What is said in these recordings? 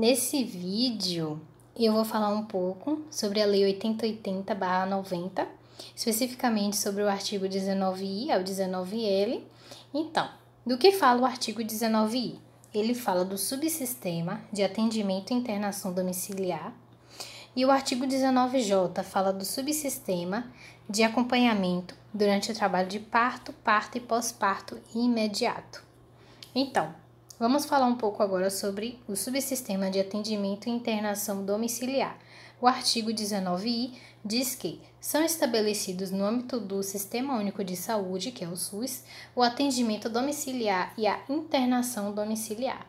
Nesse vídeo, eu vou falar um pouco sobre a Lei 8080-90, especificamente sobre o artigo 19i ao 19l. Então, do que fala o artigo 19i? Ele fala do subsistema de atendimento e internação domiciliar, e o artigo 19J fala do subsistema de acompanhamento durante o trabalho de parto, parto e pós-parto imediato. Então, Vamos falar um pouco agora sobre o subsistema de atendimento e internação domiciliar. O artigo 19i diz que são estabelecidos no âmbito do Sistema Único de Saúde, que é o SUS, o atendimento domiciliar e a internação domiciliar.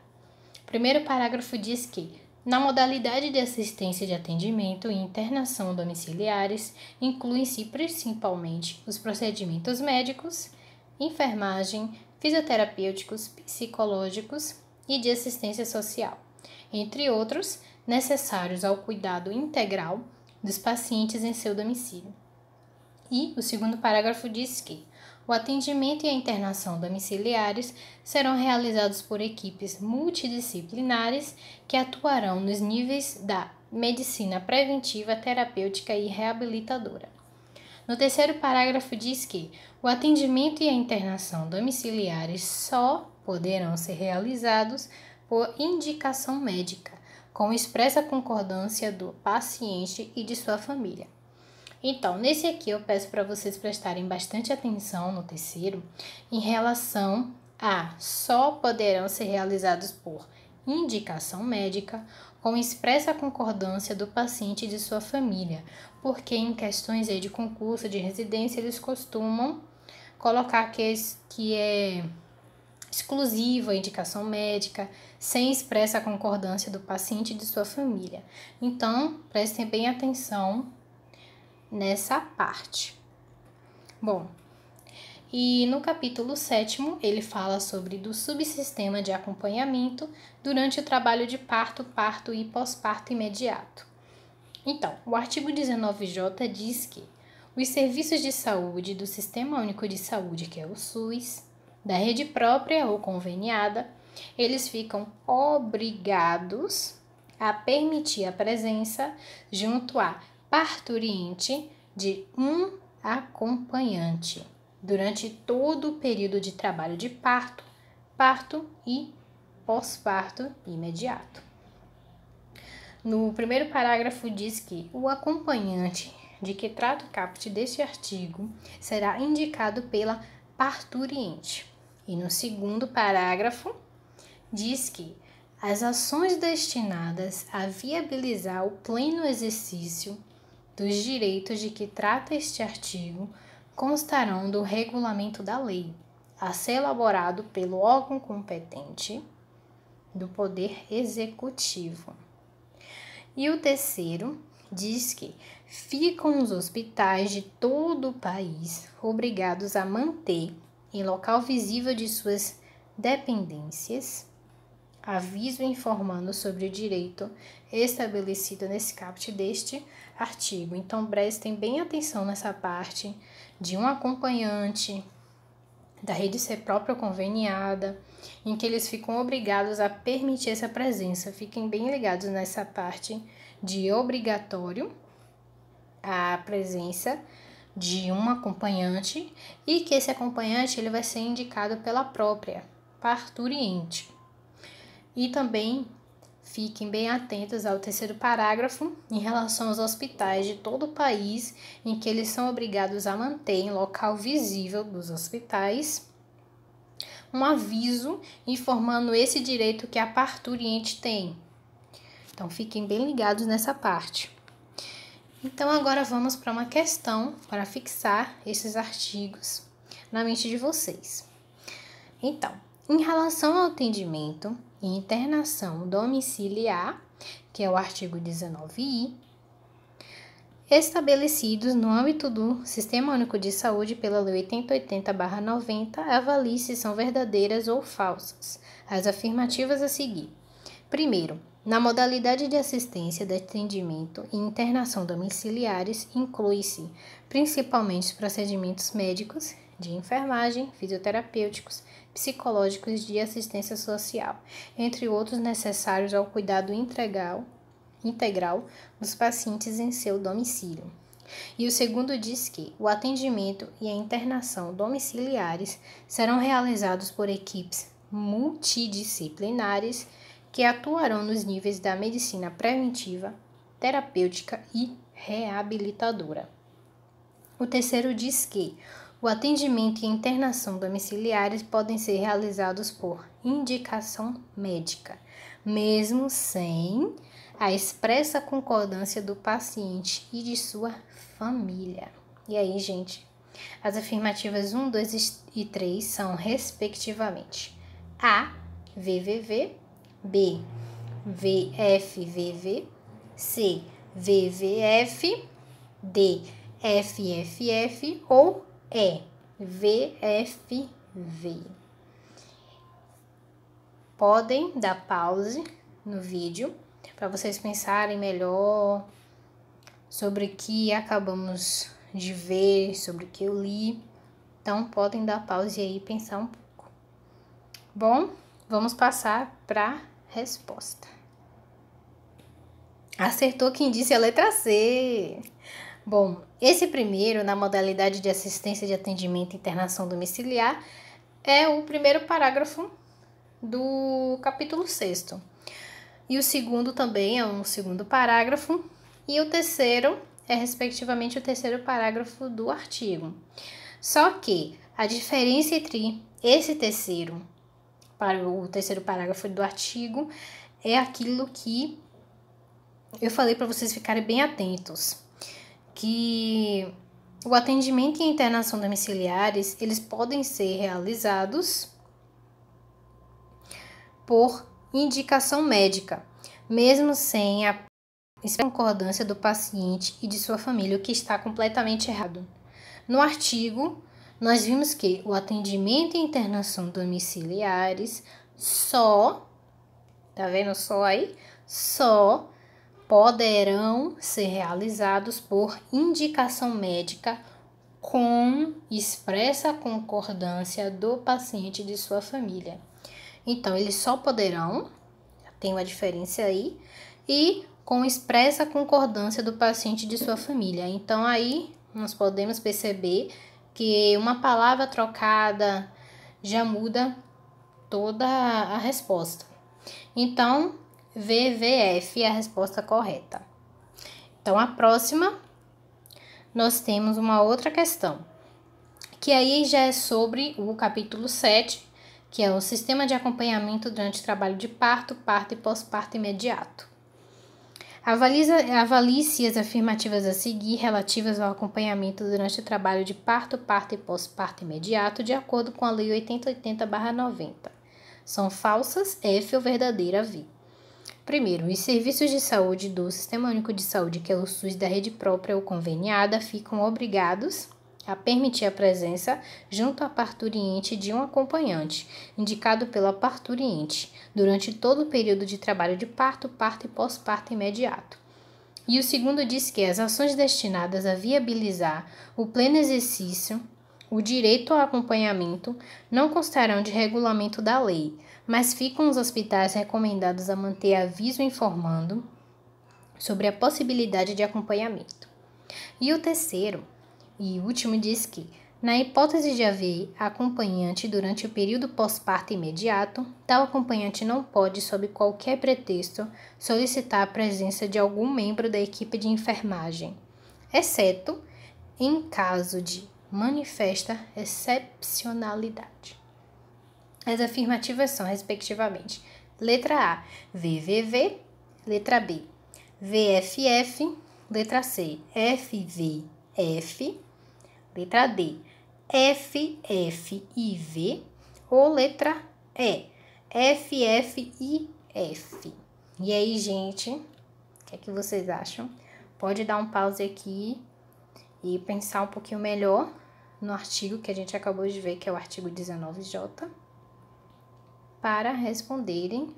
O primeiro parágrafo diz que na modalidade de assistência de atendimento e internação domiciliares, incluem-se principalmente os procedimentos médicos, enfermagem, fisioterapêuticos, psicológicos e de assistência social, entre outros, necessários ao cuidado integral dos pacientes em seu domicílio. E o segundo parágrafo diz que o atendimento e a internação domiciliares serão realizados por equipes multidisciplinares que atuarão nos níveis da medicina preventiva, terapêutica e reabilitadora no terceiro parágrafo diz que o atendimento e a internação domiciliares só poderão ser realizados por indicação médica, com expressa concordância do paciente e de sua família. Então, nesse aqui eu peço para vocês prestarem bastante atenção no terceiro em relação a só poderão ser realizados por indicação médica com expressa concordância do paciente e de sua família, porque em questões de concurso de residência eles costumam colocar que, é exclusiva a indicação médica, sem expressa concordância do paciente e de sua família. Então, prestem bem atenção nessa parte. Bom, e no capítulo 7, ele fala sobre do subsistema de acompanhamento durante o trabalho de parto, parto e pós-parto imediato. Então, o artigo 19J diz que os serviços de saúde do Sistema Único de Saúde, que é o SUS, da rede própria ou conveniada, eles ficam obrigados a permitir a presença junto a parturiente de um acompanhante durante todo o período de trabalho de parto, parto e pós-parto imediato. No primeiro parágrafo diz que o acompanhante de que trata o caput deste artigo será indicado pela parturiente. E no segundo parágrafo diz que as ações destinadas a viabilizar o pleno exercício dos direitos de que trata este artigo constarão do regulamento da lei, a ser elaborado pelo órgão competente do Poder Executivo. E o terceiro diz que ficam os hospitais de todo o país obrigados a manter em local visível de suas dependências aviso informando sobre o direito estabelecido nesse caput deste artigo. Então, prestem bem atenção nessa parte de um acompanhante, da rede ser própria conveniada, em que eles ficam obrigados a permitir essa presença. Fiquem bem ligados nessa parte de obrigatório a presença de um acompanhante e que esse acompanhante ele vai ser indicado pela própria parturiente. E também Fiquem bem atentos ao terceiro parágrafo em relação aos hospitais de todo o país em que eles são obrigados a manter em local visível dos hospitais um aviso informando esse direito que a parturiente tem. Então fiquem bem ligados nessa parte. Então agora vamos para uma questão para fixar esses artigos na mente de vocês. Então, em relação ao atendimento, e internação domiciliar, que é o artigo 19i, estabelecidos no âmbito do Sistema Único de Saúde pela Lei 8080-90, avalie se são verdadeiras ou falsas. As afirmativas a seguir. Primeiro, na modalidade de assistência de atendimento e internação domiciliares, inclui-se principalmente os procedimentos médicos de enfermagem, fisioterapêuticos, psicológicos de assistência social, entre outros necessários ao cuidado integral, integral dos pacientes em seu domicílio. E o segundo diz que o atendimento e a internação domiciliares serão realizados por equipes multidisciplinares que atuarão nos níveis da medicina preventiva, terapêutica e reabilitadora. O terceiro diz que o atendimento e internação domiciliares podem ser realizados por indicação médica, mesmo sem a expressa concordância do paciente e de sua família. E aí, gente? As afirmativas 1, 2 e 3 são, respectivamente, A, VVV, B, VFVV, C, VVF, D, FFF ou é VFV. Podem dar pause no vídeo para vocês pensarem melhor sobre o que acabamos de ver, sobre o que eu li. Então, podem dar pause aí e pensar um pouco. Bom, vamos passar para resposta. Acertou quem disse a letra C. Bom, esse primeiro, na modalidade de assistência de atendimento e internação domiciliar, é o primeiro parágrafo do capítulo 6. E o segundo também é um segundo parágrafo, e o terceiro é respectivamente o terceiro parágrafo do artigo. Só que a diferença entre esse terceiro para o terceiro parágrafo do artigo é aquilo que eu falei para vocês ficarem bem atentos que o atendimento e internação domiciliares, eles podem ser realizados por indicação médica, mesmo sem a concordância do paciente e de sua família, o que está completamente errado. No artigo, nós vimos que o atendimento e internação domiciliares só, tá vendo só aí? Só poderão ser realizados por indicação médica com expressa concordância do paciente e de sua família. Então, eles só poderão, tem uma diferença aí, e com expressa concordância do paciente e de sua família. Então, aí nós podemos perceber que uma palavra trocada já muda toda a resposta. Então, VVF é a resposta correta. Então, a próxima, nós temos uma outra questão, que aí já é sobre o capítulo 7, que é o sistema de acompanhamento durante trabalho de parto, parto e pós-parto imediato. Avalie-se as afirmativas a seguir relativas ao acompanhamento durante o trabalho de parto, parto e pós-parto imediato, de acordo com a Lei 8080-90. São falsas, F ou verdadeira, V. Primeiro, os serviços de saúde do Sistema Único de Saúde, que é o SUS da rede própria ou conveniada, ficam obrigados a permitir a presença junto à parturiente de um acompanhante, indicado pela parturiente, durante todo o período de trabalho de parto, parto e pós-parto imediato. E o segundo diz que as ações destinadas a viabilizar o pleno exercício, o direito ao acompanhamento, não constarão de regulamento da lei, mas ficam os hospitais recomendados a manter aviso informando sobre a possibilidade de acompanhamento. E o terceiro e último diz que, na hipótese de haver acompanhante durante o período pós-parto imediato, tal acompanhante não pode, sob qualquer pretexto, solicitar a presença de algum membro da equipe de enfermagem, exceto em caso de manifesta excepcionalidade. As afirmativas são, respectivamente, letra A, VVV, letra B, VFF, letra C, FVF, letra D, FFIV ou letra E, FFIF. E aí, gente, o que, é que vocês acham? Pode dar um pause aqui e pensar um pouquinho melhor no artigo que a gente acabou de ver, que é o artigo 19J para responderem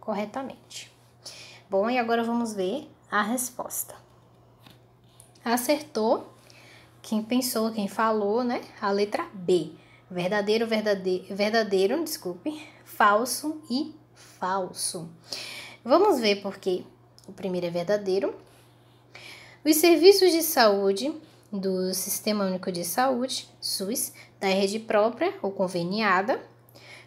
corretamente. Bom, e agora vamos ver a resposta. Acertou quem pensou, quem falou, né? A letra B. Verdadeiro, verdadeiro, verdadeiro, desculpe, falso e falso. Vamos ver por quê. O primeiro é verdadeiro. Os serviços de saúde do Sistema Único de Saúde, SUS, da rede própria ou conveniada,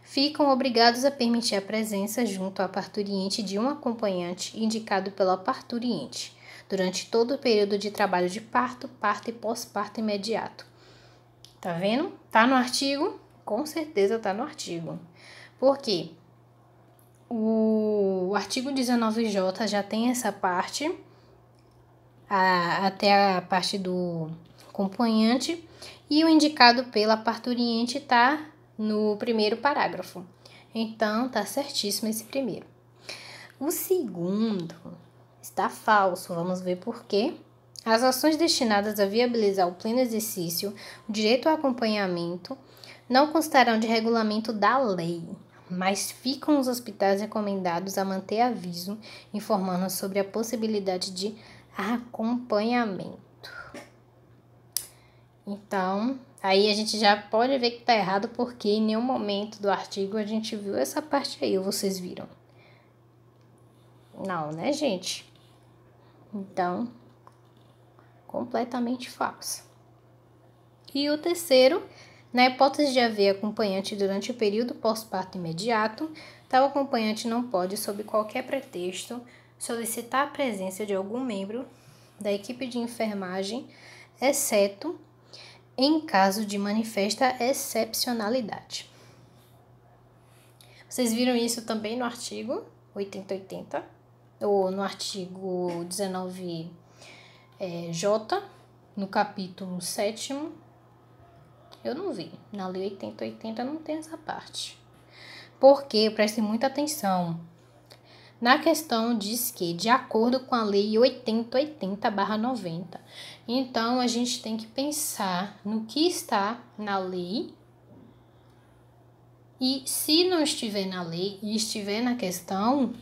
ficam obrigados a permitir a presença junto à parturiente de um acompanhante indicado pela parturiente durante todo o período de trabalho de parto, parto e pós-parto imediato. Tá vendo? Tá no artigo? Com certeza tá no artigo. Por quê? O artigo 19J já tem essa parte, a, até a parte do acompanhante, e o indicado pela parturiente tá no primeiro parágrafo. Então, tá certíssimo esse primeiro. O segundo está falso, vamos ver por quê. As ações destinadas a viabilizar o pleno exercício, o direito ao acompanhamento, não constarão de regulamento da lei, mas ficam os hospitais recomendados a manter aviso informando sobre a possibilidade de acompanhamento. Então, aí a gente já pode ver que tá errado porque em nenhum momento do artigo a gente viu essa parte aí, vocês viram? Não, né, gente? Então, completamente falso E o terceiro, na hipótese de haver acompanhante durante o período pós-parto imediato, tal acompanhante não pode, sob qualquer pretexto, solicitar a presença de algum membro da equipe de enfermagem, exceto em caso de manifesta excepcionalidade. Vocês viram isso também no artigo 8080, ou no artigo 19J, é, no capítulo 7. Eu não vi. Na lei 8080 não tem essa parte. Porque prestem muita atenção. Na questão diz que, de acordo com a lei 8080-90, então a gente tem que pensar no que está na lei e se não estiver na lei e estiver na questão,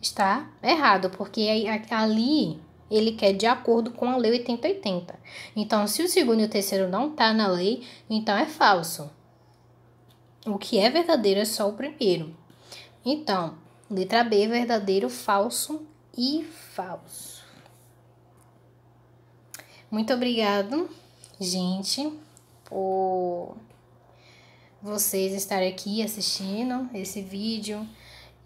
está errado, porque ali ele quer de acordo com a lei 8080. Então, se o segundo e o terceiro não tá na lei, então é falso. O que é verdadeiro é só o primeiro. Então, Letra B, verdadeiro, falso e falso. Muito obrigado, gente, por vocês estarem aqui assistindo esse vídeo.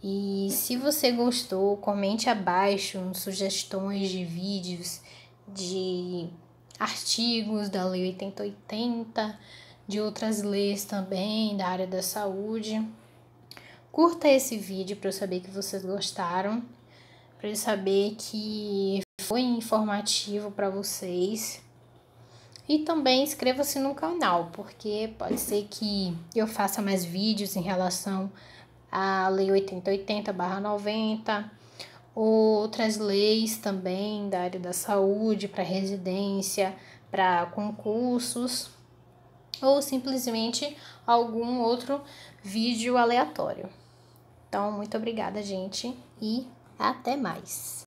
E se você gostou, comente abaixo sugestões de vídeos, de artigos da Lei 8080, de outras leis também da área da saúde. Curta esse vídeo para eu saber que vocês gostaram, para eu saber que foi informativo para vocês. E também inscreva-se no canal, porque pode ser que eu faça mais vídeos em relação à Lei 8080-90, outras leis também da área da saúde, para residência, para concursos, ou simplesmente algum outro vídeo aleatório. Então, muito obrigada, gente, e até mais!